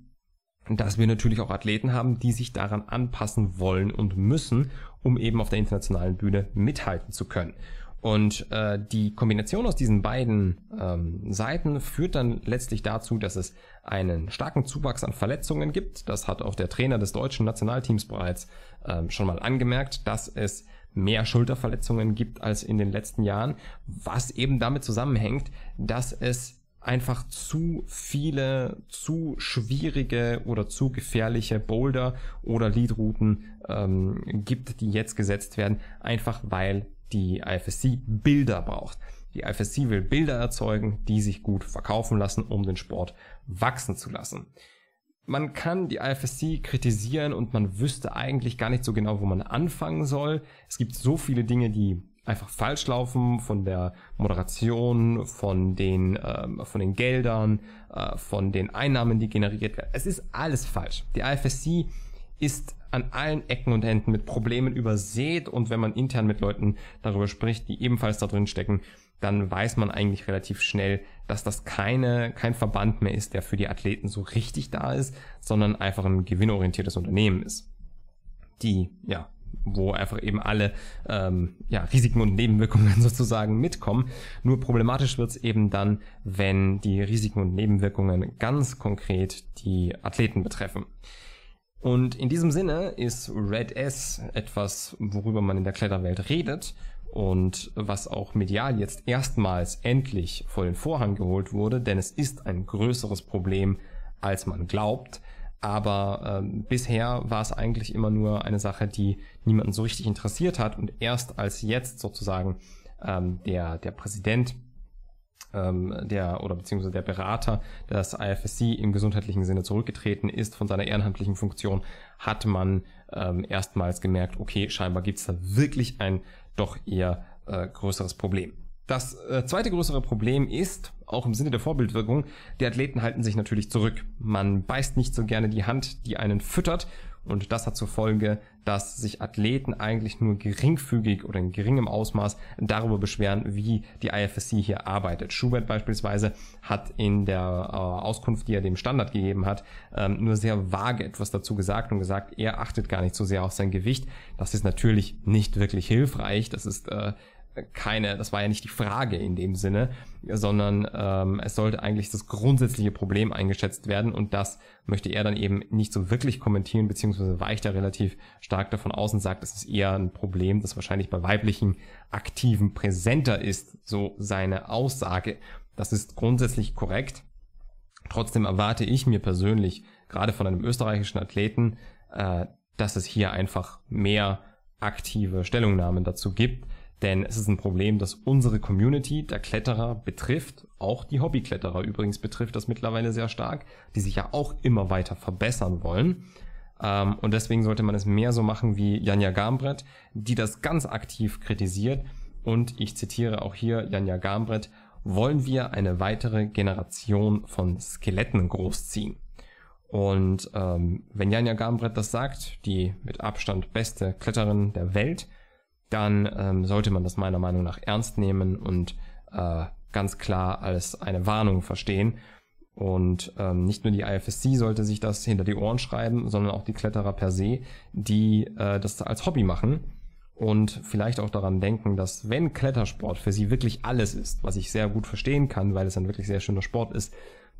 Speaker 1: dass wir natürlich auch Athleten haben, die sich daran anpassen wollen und müssen, um eben auf der internationalen Bühne mithalten zu können. Und äh, die Kombination aus diesen beiden ähm, Seiten führt dann letztlich dazu, dass es einen starken Zuwachs an Verletzungen gibt. Das hat auch der Trainer des deutschen Nationalteams bereits ähm, schon mal angemerkt, dass es mehr Schulterverletzungen gibt als in den letzten Jahren, was eben damit zusammenhängt, dass es einfach zu viele, zu schwierige oder zu gefährliche Boulder oder Leadrouten ähm, gibt, die jetzt gesetzt werden, einfach weil die IFSC Bilder braucht. Die IFSC will Bilder erzeugen, die sich gut verkaufen lassen, um den Sport wachsen zu lassen. Man kann die IFSC kritisieren und man wüsste eigentlich gar nicht so genau, wo man anfangen soll. Es gibt so viele Dinge, die einfach falsch laufen von der Moderation, von den, ähm, von den Geldern, äh, von den Einnahmen, die generiert werden. Es ist alles falsch. Die IFSC ist an allen Ecken und Enden mit Problemen übersät und wenn man intern mit Leuten darüber spricht, die ebenfalls da drin stecken, dann weiß man eigentlich relativ schnell, dass das keine, kein Verband mehr ist, der für die Athleten so richtig da ist, sondern einfach ein gewinnorientiertes Unternehmen ist. Die, ja, wo einfach eben alle ähm, ja, Risiken und Nebenwirkungen sozusagen mitkommen. Nur problematisch wird es eben dann, wenn die Risiken und Nebenwirkungen ganz konkret die Athleten betreffen. Und in diesem Sinne ist Red S etwas, worüber man in der Kletterwelt redet und was auch medial jetzt erstmals endlich vor den Vorhang geholt wurde, denn es ist ein größeres Problem, als man glaubt. Aber ähm, bisher war es eigentlich immer nur eine Sache, die niemanden so richtig interessiert hat. Und erst als jetzt sozusagen ähm, der, der Präsident ähm, der oder beziehungsweise der Berater des IFSC im gesundheitlichen Sinne zurückgetreten ist von seiner ehrenamtlichen Funktion, hat man ähm, erstmals gemerkt, okay, scheinbar gibt es da wirklich ein doch eher äh, größeres Problem. Das äh, zweite größere Problem ist, auch im Sinne der Vorbildwirkung, die Athleten halten sich natürlich zurück. Man beißt nicht so gerne die Hand, die einen füttert. Und das hat zur Folge, dass sich Athleten eigentlich nur geringfügig oder in geringem Ausmaß darüber beschweren, wie die IFSC hier arbeitet. Schubert beispielsweise hat in der äh, Auskunft, die er dem Standard gegeben hat, ähm, nur sehr vage etwas dazu gesagt und gesagt, er achtet gar nicht so sehr auf sein Gewicht. Das ist natürlich nicht wirklich hilfreich. Das ist äh, keine, das war ja nicht die Frage in dem Sinne, sondern ähm, es sollte eigentlich das grundsätzliche Problem eingeschätzt werden und das möchte er dann eben nicht so wirklich kommentieren, beziehungsweise weicht er relativ stark davon aus und sagt, es ist eher ein Problem, das wahrscheinlich bei weiblichen Aktiven präsenter ist, so seine Aussage. Das ist grundsätzlich korrekt. Trotzdem erwarte ich mir persönlich, gerade von einem österreichischen Athleten, äh, dass es hier einfach mehr aktive Stellungnahmen dazu gibt denn es ist ein Problem, das unsere Community der Kletterer betrifft, auch die Hobbykletterer übrigens betrifft das mittlerweile sehr stark, die sich ja auch immer weiter verbessern wollen. Ähm, und deswegen sollte man es mehr so machen wie Janja Garmbrett, die das ganz aktiv kritisiert. Und ich zitiere auch hier Janja Garmbrett, wollen wir eine weitere Generation von Skeletten großziehen. Und ähm, wenn Janja Garmbrett das sagt, die mit Abstand beste Kletterin der Welt, dann ähm, sollte man das meiner Meinung nach ernst nehmen und äh, ganz klar als eine Warnung verstehen. Und ähm, nicht nur die IFSC sollte sich das hinter die Ohren schreiben, sondern auch die Kletterer per se, die äh, das als Hobby machen und vielleicht auch daran denken, dass wenn Klettersport für sie wirklich alles ist, was ich sehr gut verstehen kann, weil es ein wirklich sehr schöner Sport ist,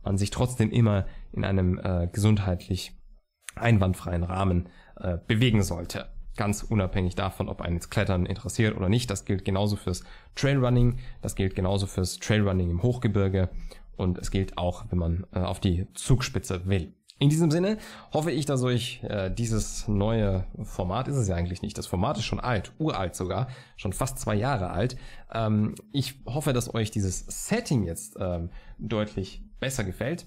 Speaker 1: man sich trotzdem immer in einem äh, gesundheitlich einwandfreien Rahmen äh, bewegen sollte ganz unabhängig davon, ob einen jetzt Klettern interessiert oder nicht. Das gilt genauso fürs Trailrunning, das gilt genauso fürs Trailrunning im Hochgebirge und es gilt auch, wenn man äh, auf die Zugspitze will. In diesem Sinne hoffe ich, dass euch äh, dieses neue Format ist es ja eigentlich nicht. Das Format ist schon alt, uralt sogar, schon fast zwei Jahre alt. Ähm, ich hoffe, dass euch dieses Setting jetzt ähm, deutlich besser gefällt.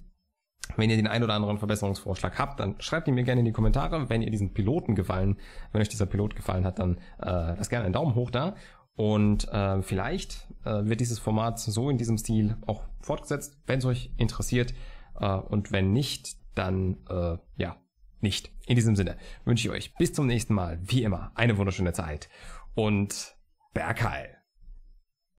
Speaker 1: Wenn ihr den ein oder anderen Verbesserungsvorschlag habt, dann schreibt ihn mir gerne in die Kommentare. Wenn ihr diesen Piloten gefallen, wenn euch dieser Pilot gefallen hat, dann äh, lasst gerne einen Daumen hoch da. Und äh, vielleicht äh, wird dieses Format so in diesem Stil auch fortgesetzt, wenn es euch interessiert. Äh, und wenn nicht, dann äh, ja, nicht. In diesem Sinne wünsche ich euch bis zum nächsten Mal, wie immer, eine wunderschöne Zeit und Bergheil.